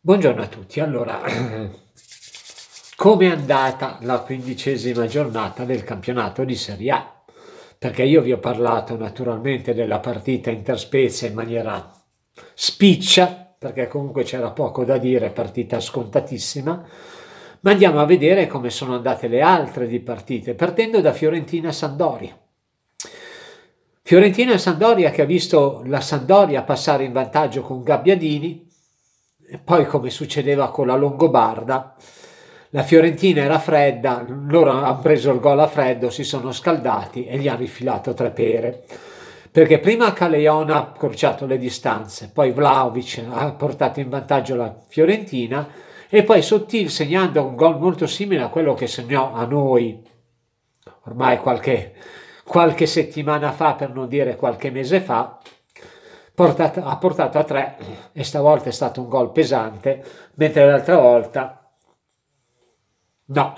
Buongiorno a tutti, allora come è andata la quindicesima giornata del campionato di Serie A? Perché io vi ho parlato naturalmente della partita interspezia in maniera spiccia, perché comunque c'era poco da dire, partita scontatissima, ma andiamo a vedere come sono andate le altre di partite, partendo da Fiorentina-Sandoria. Fiorentina-Sandoria che ha visto la Sandoria passare in vantaggio con Gabbiadini, e poi come succedeva con la Longobarda, la Fiorentina era fredda, loro hanno preso il gol a freddo, si sono scaldati e gli hanno rifilato tre pere. Perché prima Caleion ha accorciato le distanze, poi Vlaovic ha portato in vantaggio la Fiorentina e poi Sottil segnando un gol molto simile a quello che segnò a noi ormai qualche, qualche settimana fa, per non dire qualche mese fa, portata, ha portato a tre e stavolta è stato un gol pesante, mentre l'altra volta no,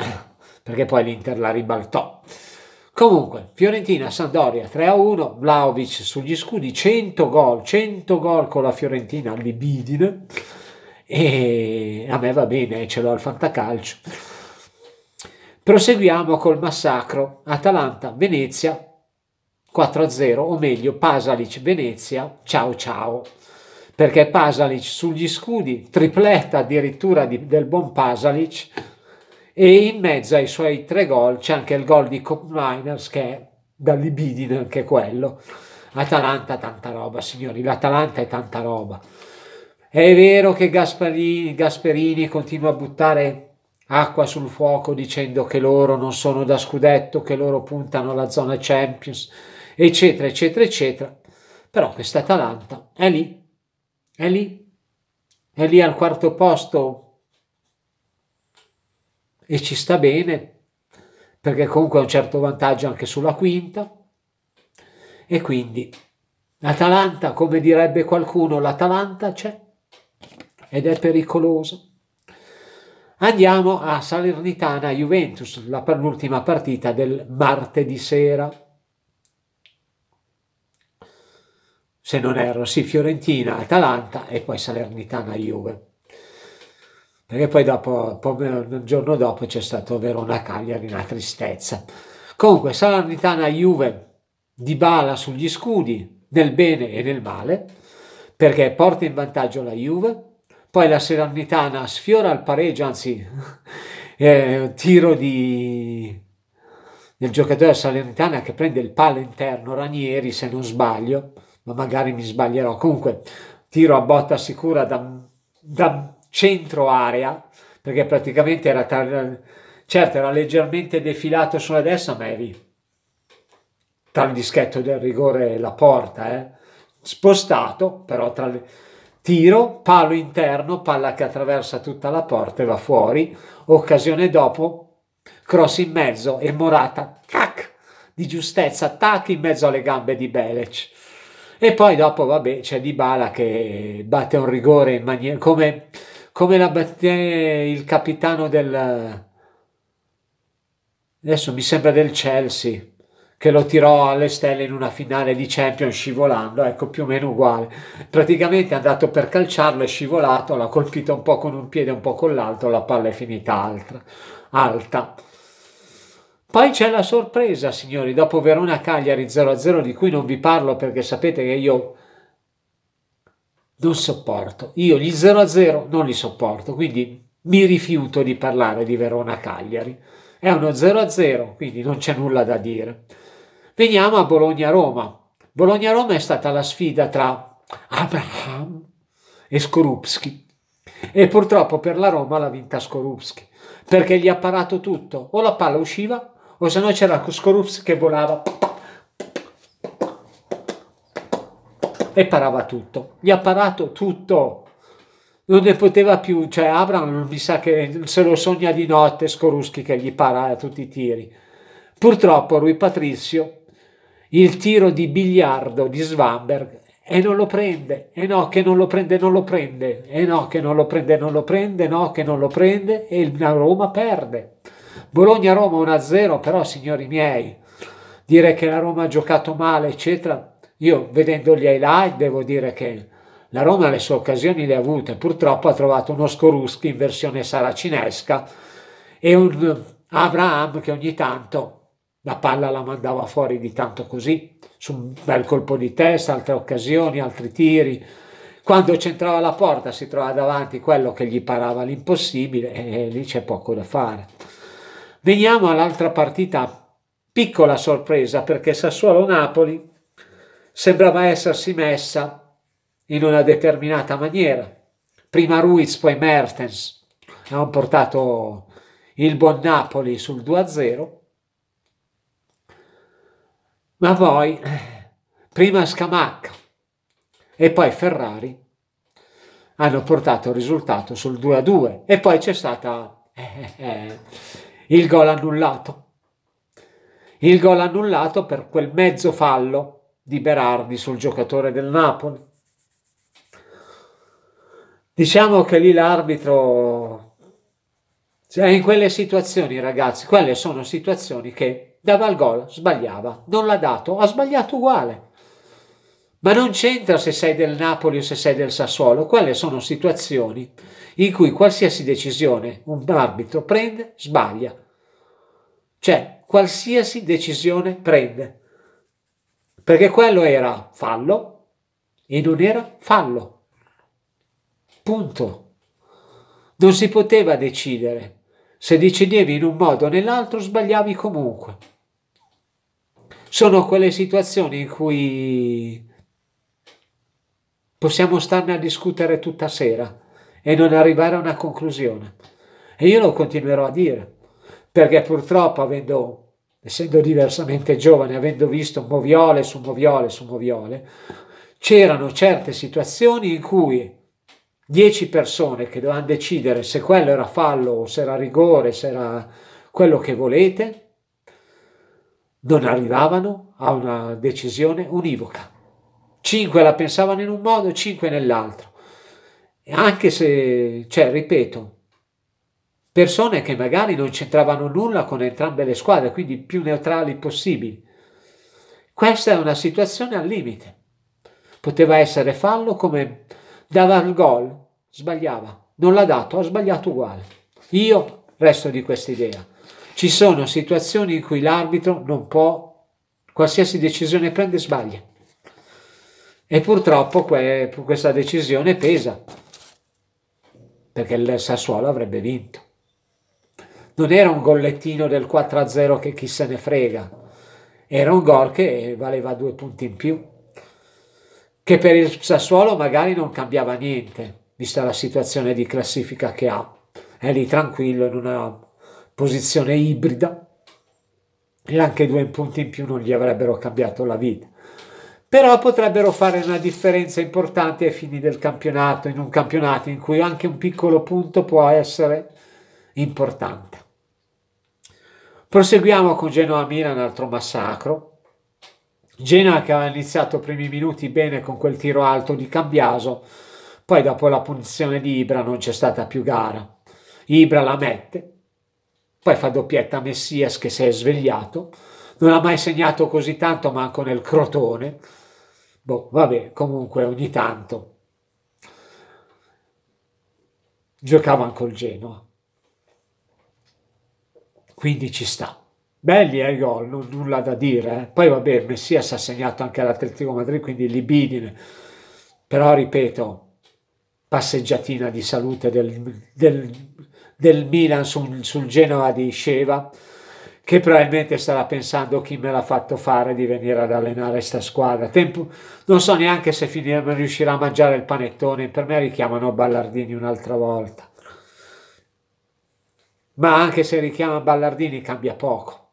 perché poi l'Inter la ribaltò. Comunque, Fiorentina, Sandoria 3-1, Vlaovic sugli scudi, 100 gol, 100 gol con la Fiorentina all'Ibidine e a me va bene, ce l'ho al fantacalcio. Proseguiamo col massacro Atalanta-Venezia 4-0, o meglio Pasalic-Venezia, ciao ciao, perché Pasalic sugli scudi, tripletta addirittura di, del buon Pasalic, e in mezzo ai suoi tre gol c'è anche il gol di Copminers che è da libidine anche quello. Atalanta tanta roba, signori, l'Atalanta è tanta roba. È vero che Gasparini, Gasperini continua a buttare acqua sul fuoco dicendo che loro non sono da scudetto, che loro puntano alla zona Champions, eccetera, eccetera, eccetera. Però questa Atalanta è lì, è lì, è lì al quarto posto e ci sta bene perché comunque ha un certo vantaggio anche sulla quinta e quindi l'Atalanta, come direbbe qualcuno, l'Atalanta c'è ed è pericolosa. Andiamo a Salernitana Juventus, la penultima partita del martedì sera. se non erro, sì, Fiorentina, Atalanta e poi Salernitana Juve. Perché poi dopo, il giorno dopo c'è stato Verona Cagliari, una tristezza. Comunque, Salernitana Juve di bala sugli scudi, nel bene e nel male, perché porta in vantaggio la Juve, poi la Salernitana sfiora il pareggio, anzi, eh, tiro di del giocatore Salernitana che prende il palo interno, Ranieri se non sbaglio, ma magari mi sbaglierò. Comunque, tiro a botta sicura da, da centro area, perché praticamente era, tra, certo, era leggermente defilato sulla destra, ma eri tra il dischetto del rigore e la porta, eh? spostato, però tra le... tiro, palo interno, palla che attraversa tutta la porta e va fuori, occasione dopo, cross in mezzo e Morata, tac, di giustezza, tac in mezzo alle gambe di Belec e poi dopo, vabbè, c'è Dybala che batte un rigore in maniera... Come, come la batte il capitano del... Adesso mi sembra del Chelsea, che lo tirò alle stelle in una finale di Champions scivolando, ecco, più o meno uguale. Praticamente è andato per calciarlo, è scivolato, l'ha colpito un po' con un piede, un po' con l'altro, la palla è finita alta. alta. Poi c'è la sorpresa, signori, dopo Verona-Cagliari 0-0, di cui non vi parlo perché sapete che io non sopporto. Io gli 0-0 non li sopporto, quindi mi rifiuto di parlare di Verona-Cagliari. È uno 0-0, quindi non c'è nulla da dire. Veniamo a Bologna-Roma. Bologna-Roma è stata la sfida tra Abraham e Skorupski. E purtroppo per la Roma l'ha vinta Skorupski, perché gli ha parato tutto. O la palla usciva o se no c'era Scorups che volava e parava tutto. Gli ha parato tutto. Non ne poteva più, cioè Abram mi sa che se lo sogna di notte Skoruschi che gli para a tutti i tiri. Purtroppo lui Patrizio il tiro di biliardo di Svanberg e non lo prende, e no che non lo prende, non lo prende, e no che non lo prende, non lo prende, no che non lo prende e la Roma perde. Bologna-Roma 1-0, però signori miei, dire che la Roma ha giocato male, eccetera, io vedendo gli highlight devo dire che la Roma le sue occasioni le ha avute, purtroppo ha trovato uno Skoruski in versione saracinesca e un Abraham che ogni tanto la palla la mandava fuori di tanto così, su un bel colpo di testa, altre occasioni, altri tiri. Quando centrava la porta si trovava davanti quello che gli parava l'impossibile e lì c'è poco da fare. Veniamo all'altra partita. Piccola sorpresa perché Sassuolo-Napoli sembrava essersi messa in una determinata maniera. Prima Ruiz, poi Mertens. Hanno portato il buon Napoli sul 2-0. Ma poi, prima Scamacca e poi Ferrari hanno portato il risultato sul 2-2 e poi c'è stata... Eh, eh, eh il gol annullato. Il gol annullato per quel mezzo fallo di Berardi sul giocatore del Napoli. Diciamo che lì l'arbitro, cioè in quelle situazioni ragazzi, quelle sono situazioni che dava il gol, sbagliava, non l'ha dato, ha sbagliato uguale, ma non c'entra se sei del Napoli o se sei del Sassuolo, quelle sono situazioni in cui qualsiasi decisione un arbitro prende sbaglia. Cioè, qualsiasi decisione prende. Perché quello era fallo e non era fallo. Punto. Non si poteva decidere. Se decidevi in un modo o nell'altro sbagliavi comunque. Sono quelle situazioni in cui Possiamo starne a discutere tutta sera e non arrivare a una conclusione. E io lo continuerò a dire, perché purtroppo, avendo, essendo diversamente giovane, avendo visto moviole su moviole su moviole, c'erano certe situazioni in cui dieci persone che dovevano decidere se quello era fallo o se era rigore, se era quello che volete, non arrivavano a una decisione univoca. 5 la pensavano in un modo, 5 nell'altro. Anche se, cioè, ripeto, persone che magari non c'entravano nulla con entrambe le squadre, quindi più neutrali possibili. Questa è una situazione al limite. Poteva essere fallo come dava il gol, sbagliava, non l'ha dato, ha sbagliato uguale. Io resto di questa idea. Ci sono situazioni in cui l'arbitro non può, qualsiasi decisione prende, sbaglia. E purtroppo que questa decisione pesa, perché il Sassuolo avrebbe vinto. Non era un gollettino del 4-0 che chi se ne frega, era un gol che valeva due punti in più, che per il Sassuolo magari non cambiava niente, vista la situazione di classifica che ha. È lì tranquillo in una posizione ibrida e anche due punti in più non gli avrebbero cambiato la vita però potrebbero fare una differenza importante ai fini del campionato, in un campionato in cui anche un piccolo punto può essere importante. Proseguiamo con Genoa-Milan, altro massacro. Genoa che aveva iniziato i primi minuti bene con quel tiro alto di Cambiaso, poi dopo la punizione di Ibra non c'è stata più gara. Ibra la mette, poi fa doppietta a Messias che si è svegliato, non ha mai segnato così tanto manco nel Crotone, Boh, vabbè, comunque ogni tanto giocavano col Genoa. Quindi ci sta. Belli ai eh, gol, non, nulla da dire. Eh. Poi vabbè, Messias ha segnato anche all'Atletico Madrid, quindi libidine. Però ripeto, passeggiatina di salute del, del, del Milan sul, sul Genoa di Sceva che probabilmente starà pensando chi me l'ha fatto fare di venire ad allenare questa squadra. Tempo, non so neanche se finirà, riuscirà a mangiare il panettone, per me richiamano Ballardini un'altra volta. Ma anche se richiama Ballardini cambia poco.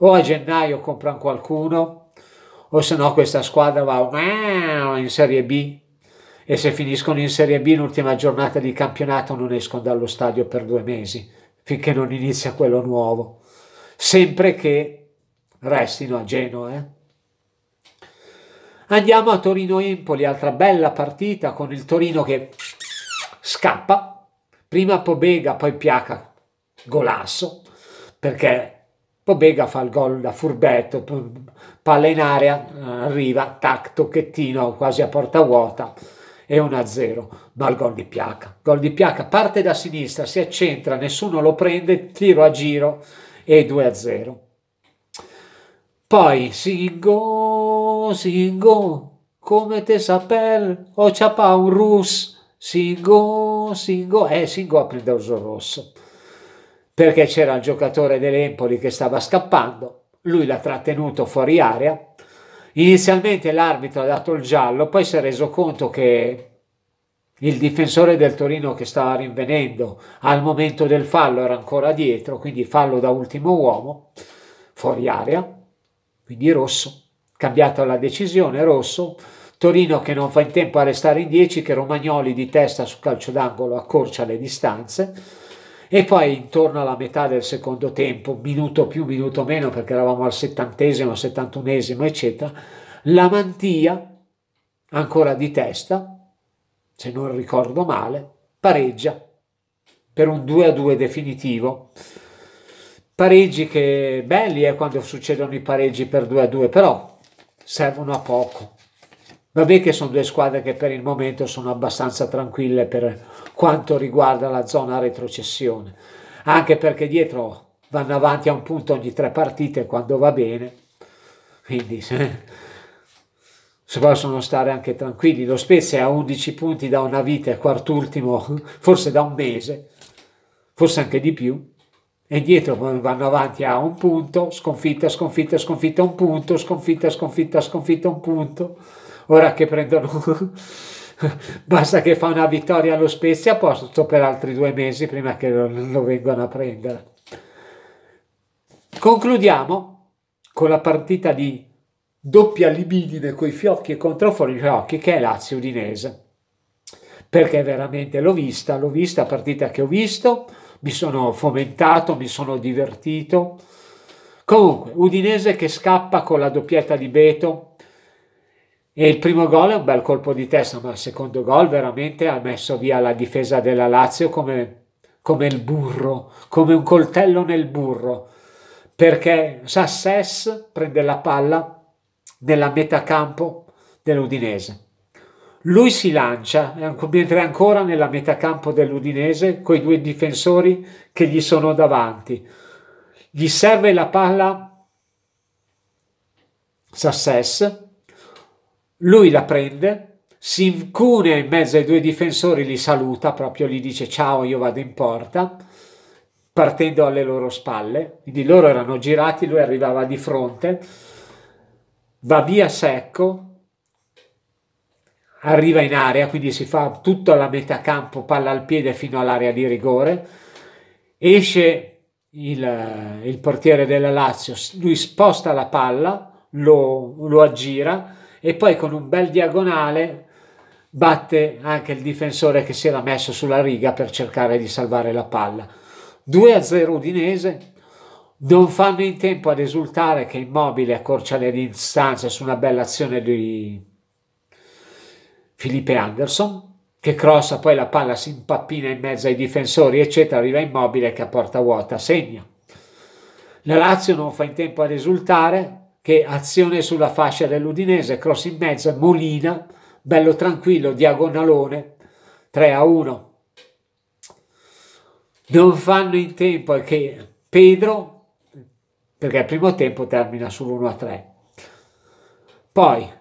O a gennaio comprano qualcuno, o se no questa squadra va in Serie B e se finiscono in Serie B l'ultima giornata di campionato non escono dallo stadio per due mesi finché non inizia quello nuovo, sempre che restino a Genoa. Eh? Andiamo a Torino-Empoli, altra bella partita con il Torino che scappa, prima Pobega, poi Piaca, golasso, perché Pobega fa il gol da furbetto, palla in aria, arriva, tac, tocchettino, quasi a porta vuota, e 1-0, ma il gol di Piacca, gol di Piacca parte da sinistra, si accentra, nessuno lo prende, tiro a giro e 2-0. Poi Singo, Singo, come te sapel, o ciapa un rus, Singo, Singo, eh Singo ha preso il rosso, perché c'era il giocatore dell'Empoli che stava scappando, lui l'ha trattenuto fuori area, Inizialmente l'arbitro ha dato il giallo, poi si è reso conto che il difensore del Torino che stava rinvenendo al momento del fallo era ancora dietro, quindi fallo da ultimo uomo, fuori area, quindi rosso. Cambiata la decisione, rosso. Torino che non fa in tempo a restare in 10, che Romagnoli di testa sul calcio d'angolo accorcia le distanze e poi intorno alla metà del secondo tempo, minuto più, minuto meno, perché eravamo al settantesimo, settantunesimo, eccetera, la mantia, ancora di testa, se non ricordo male, pareggia per un 2 a 2 definitivo. Pareggi che belli è eh, quando succedono i pareggi per 2 a 2, però servono a poco. Vabbè che sono due squadre che per il momento sono abbastanza tranquille per quanto riguarda la zona retrocessione, anche perché dietro vanno avanti a un punto ogni tre partite quando va bene, quindi se, se possono stare anche tranquilli. Lo Spezia a 11 punti da una vita, è quart'ultimo, forse da un mese, forse anche di più, e dietro vanno avanti a un punto, sconfitta, sconfitta, sconfitta, un punto, sconfitta, sconfitta, sconfitta, un punto, ora che prendono... basta che fa una vittoria allo Spezia, posso per altri due mesi prima che lo, lo vengano a prendere. Concludiamo con la partita di doppia libidine coi fiocchi e contro occhi, che è Lazio-Udinese perché veramente l'ho vista, l'ho vista, partita che ho visto, mi sono fomentato, mi sono divertito. Comunque, Udinese che scappa con la doppietta di Beto, e il primo gol è un bel colpo di testa, ma il secondo gol veramente ha messo via la difesa della Lazio come, come il burro, come un coltello nel burro, perché Sasses prende la palla nella metà campo dell'Udinese. Lui si lancia, eh, mentre è ancora nella metà campo dell'Udinese, coi due difensori che gli sono davanti. Gli serve la palla Sasses lui la prende, si incunea in mezzo ai due difensori, li saluta, proprio gli dice ciao, io vado in porta, partendo alle loro spalle. Quindi loro erano girati, lui arrivava di fronte, va via secco, arriva in area, quindi si fa tutta la metà campo, palla al piede fino all'area di rigore, esce il, il, portiere della Lazio, lui sposta la palla, lo, lo aggira, e poi con un bel diagonale batte anche il difensore che si era messo sulla riga per cercare di salvare la palla. 2 a 0 Udinese, non fanno in tempo ad esultare che Immobile accorcia le distanze su una bella azione di Filipe Anderson, che crossa, poi la palla si impappina in mezzo ai difensori, eccetera, arriva Immobile che a porta vuota segna. La Lazio non fa in tempo ad esultare, che azione sulla fascia dell'Udinese, cross in mezzo, Molina, bello tranquillo, diagonalone, 3 a 1. Non fanno in tempo che Pedro, perché al primo tempo termina sull'1 a 3. Poi,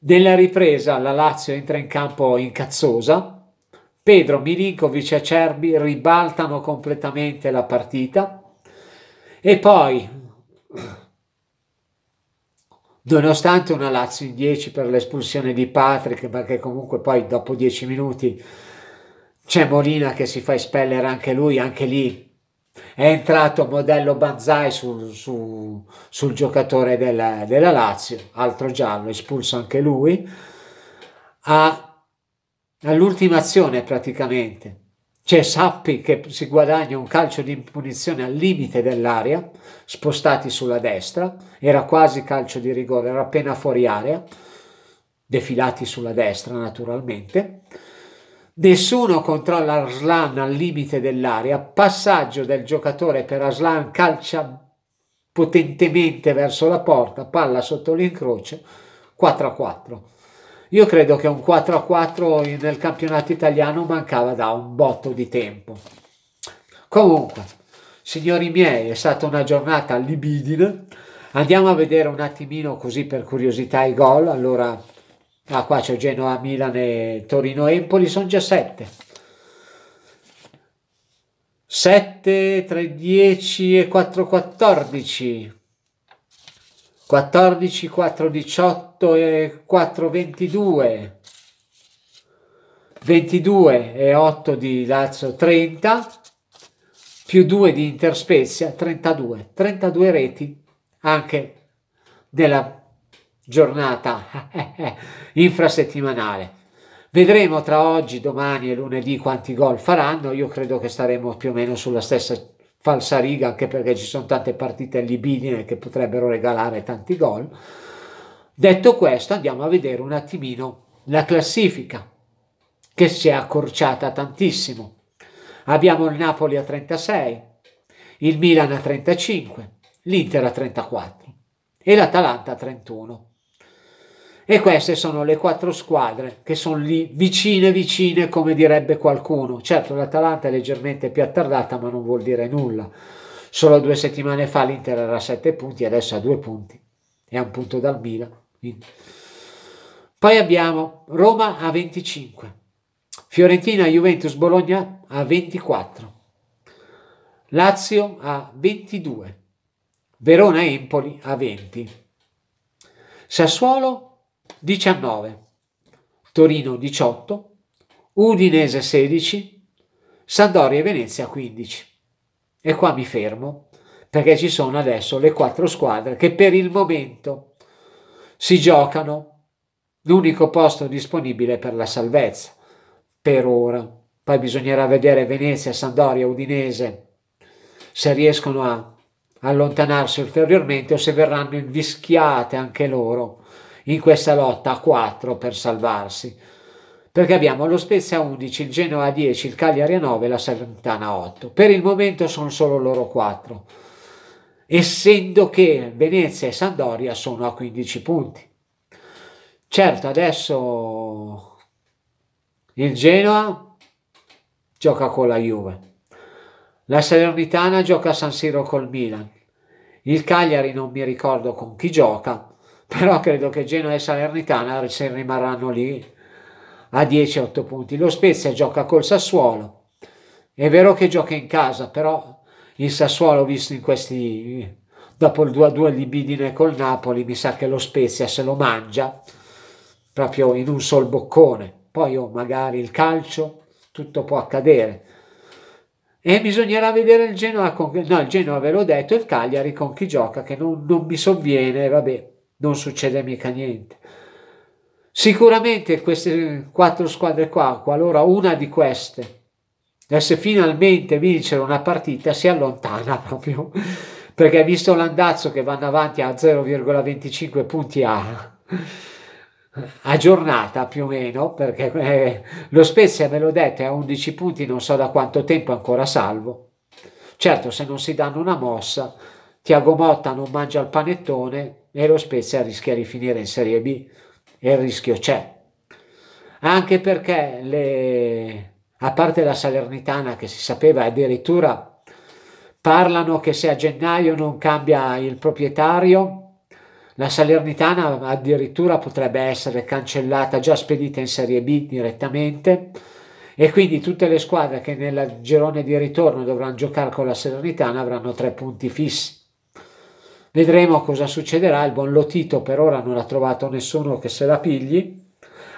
nella ripresa, la Lazio entra in campo incazzosa, Pedro, Milinkovic e Cerbi ribaltano completamente la partita e poi nonostante una Lazio in 10 per l'espulsione di Patrick, perché comunque poi dopo 10 minuti c'è Molina che si fa espellere anche lui, anche lì è entrato modello Banzai sul, su, sul giocatore della, della, Lazio, altro giallo, espulso anche lui, all'ultima azione praticamente. Cioè sappi che si guadagna un calcio di punizione al limite dell'area, spostati sulla destra, era quasi calcio di rigore, era appena fuori area, defilati sulla destra naturalmente. Nessuno controlla Arslan al limite dell'area, passaggio del giocatore per Arslan calcia potentemente verso la porta, palla sotto l'incrocio, 4 a 4. Io credo che un 4 a 4 nel campionato italiano mancava da un botto di tempo. Comunque, signori miei, è stata una giornata libidine. Andiamo a vedere un attimino così per curiosità i gol. Allora, ah, qua c'è Genoa, Milan e Torino Empoli, sono già 7. 7, 3, 10 e 4, 14. 14, 4, 18 e 4, 22, 22 e 8 di Lazio 30, più 2 di Interspezia 32, 32 reti anche della giornata infrasettimanale. Vedremo tra oggi, domani e lunedì quanti gol faranno, io credo che staremo più o meno sulla stessa falsa riga anche perché ci sono tante partite libidine che potrebbero regalare tanti gol. Detto questo andiamo a vedere un attimino la classifica che si è accorciata tantissimo. Abbiamo il Napoli a 36, il Milan a 35, l'Inter a 34 e l'Atalanta a 31. E queste sono le quattro squadre che sono lì vicine vicine come direbbe qualcuno. Certo l'Atalanta è leggermente più attardata ma non vuol dire nulla. Solo due settimane fa l'Inter era a 7 punti adesso ha 2 punti. È un punto dal Milan. Poi abbiamo Roma a 25, Fiorentina, Juventus, Bologna a 24, Lazio a 22, Verona, Empoli a 20, Sassuolo 19, Torino 18, Udinese 16, Sandoria e Venezia 15. E qua mi fermo perché ci sono adesso le quattro squadre che per il momento si giocano l'unico posto disponibile per la salvezza per ora. Poi bisognerà vedere Venezia, Sandoria, Udinese se riescono a allontanarsi ulteriormente o se verranno invischiate anche loro in questa lotta a 4 per salvarsi. Perché abbiamo lo Spezia 11, il Genoa 10, il Cagliari 9 e la Salentana 8. Per il momento sono solo loro 4, essendo che Venezia e Sandoria sono a 15 punti. Certo, adesso il Genoa gioca con la Juve. La Salernitana gioca a San Siro col Milan. Il Cagliari non mi ricordo con chi gioca, però credo che Genoa e Salernitana se rimarranno lì a 10-8 punti. Lo Spezia gioca col Sassuolo, è vero che gioca in casa, però il Sassuolo visto in questi dopo il 2-2 di Bidine col Napoli, mi sa che lo Spezia se lo mangia proprio in un sol boccone. Poi oh, magari il calcio, tutto può accadere. E bisognerà vedere il Genoa, con, no il Genoa ve l'ho detto, il Cagliari con chi gioca, che non, non mi sovviene, vabbè non succede mica niente. Sicuramente queste quattro squadre qua, qualora una di queste desse finalmente vincere una partita, si allontana proprio, perché visto l'andazzo che vanno avanti a 0,25 punti a, a, giornata più o meno, perché eh, lo Spezia, me l'ho detto, è a 11 punti, non so da quanto tempo ancora salvo. Certo, se non si danno una mossa, Tiago Motta non mangia il panettone, e lo Spezia rischia di finire in Serie B e il rischio c'è. Anche perché, le, a parte la Salernitana che si sapeva addirittura, parlano che se a gennaio non cambia il proprietario, la Salernitana addirittura potrebbe essere cancellata, già spedita in Serie B direttamente e quindi tutte le squadre che nel girone di ritorno dovranno giocare con la Salernitana avranno tre punti fissi. Vedremo cosa succederà. Il buon Lotito per ora non ha trovato nessuno che se la pigli,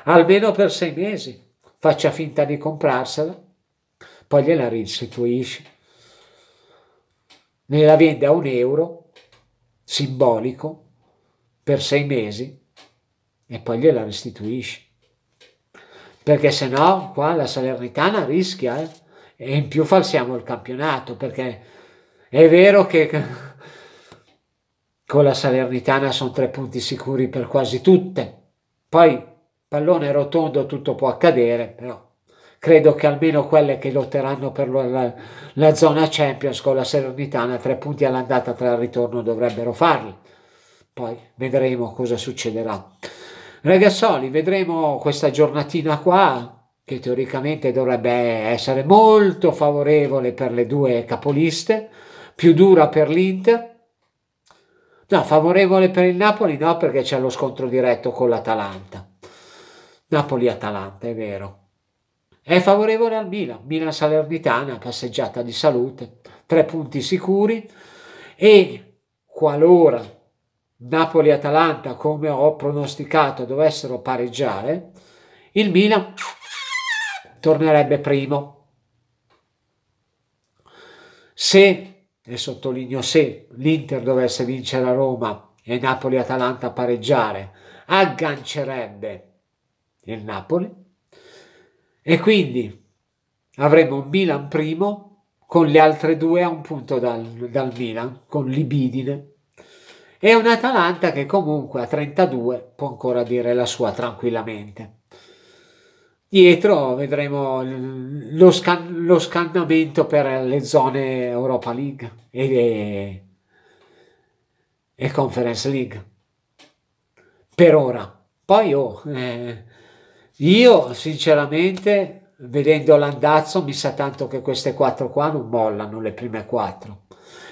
almeno per sei mesi. Faccia finta di comprarsela, poi gliela restituisce. Me la vende a un euro, simbolico, per sei mesi e poi gliela restituisce. Perché se no qua la Salernitana rischia eh? e in più falsiamo il campionato perché è vero che con la Salernitana sono tre punti sicuri per quasi tutte. Poi pallone rotondo tutto può accadere, però credo che almeno quelle che lotteranno per la, la zona Champions con la Salernitana, tre punti all'andata, tre al ritorno dovrebbero farli. Poi vedremo cosa succederà. Ragazzoli, vedremo questa giornatina qua, che teoricamente dovrebbe essere molto favorevole per le due capoliste, più dura per l'Inter, No, favorevole per il Napoli no, perché c'è lo scontro diretto con l'Atalanta. Napoli-Atalanta, è vero. È favorevole al Milan, Milan-Salernitana, passeggiata di salute, tre punti sicuri e qualora Napoli-Atalanta, come ho pronosticato, dovessero pareggiare, il Milan tornerebbe primo. Se e sottolineo se l'Inter dovesse vincere a Roma e Napoli-Atalanta pareggiare, aggancerebbe il Napoli e quindi avremo un Milan primo con le altre due a un punto dal, dal Milan, con libidine e un Atalanta che comunque a 32 può ancora dire la sua tranquillamente dietro vedremo lo, scan- lo scannamento per le zone Europa League e, le- e Conference League per ora poi oh, eh, io sinceramente vedendo l'andazzo mi sa tanto che queste quattro qua non mollano le prime quattro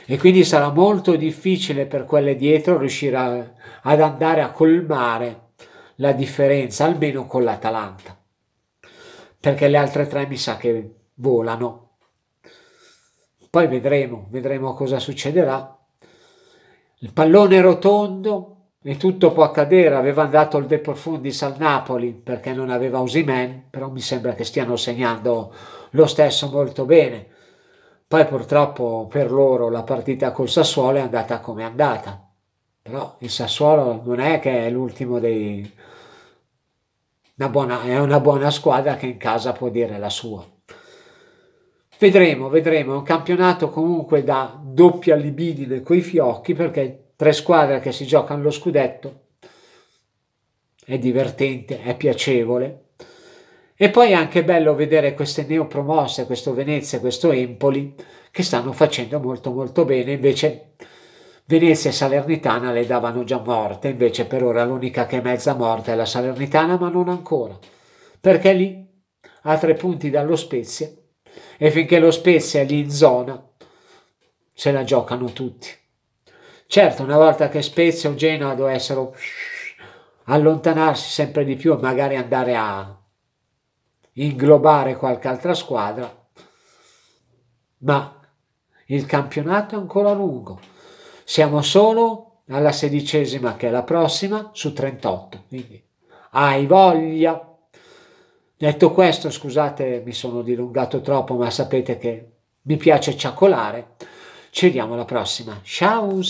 e quindi sarà molto difficile per quelle dietro riuscire a, ad andare a colmare la differenza almeno con l'Atalanta perché le altre tre mi sa che volano. Poi vedremo, vedremo cosa succederà. Il pallone rotondo e tutto può accadere, aveva andato il De Profundis al Napoli perché non aveva Osimen, però mi sembra che stiano segnando lo stesso molto bene. Poi purtroppo per loro la partita col Sassuolo è andata come è andata, però il Sassuolo non è che è l'ultimo dei, una buona, è una buona squadra che in casa può dire la sua. Vedremo, vedremo, è un campionato comunque da doppia libidine coi fiocchi perché tre squadre che si giocano lo scudetto è divertente, è piacevole. E poi è anche bello vedere queste neopromosse, questo Venezia, questo Empoli, che stanno facendo molto molto bene, invece Venezia e Salernitana le davano già morte, invece per ora l'unica che è mezza morta è la Salernitana, ma non ancora, perché lì a tre punti dallo Spezia e finché lo Spezia è lì in zona se la giocano tutti. Certo, una volta che Spezia o Genoa dovessero allontanarsi sempre di più e magari andare a inglobare qualche altra squadra, ma il campionato è ancora lungo siamo solo alla sedicesima che è la prossima su 38, quindi hai voglia. Detto questo, scusate, mi sono dilungato troppo, ma sapete che mi piace ciaccolare. Ci vediamo alla prossima. Ciao!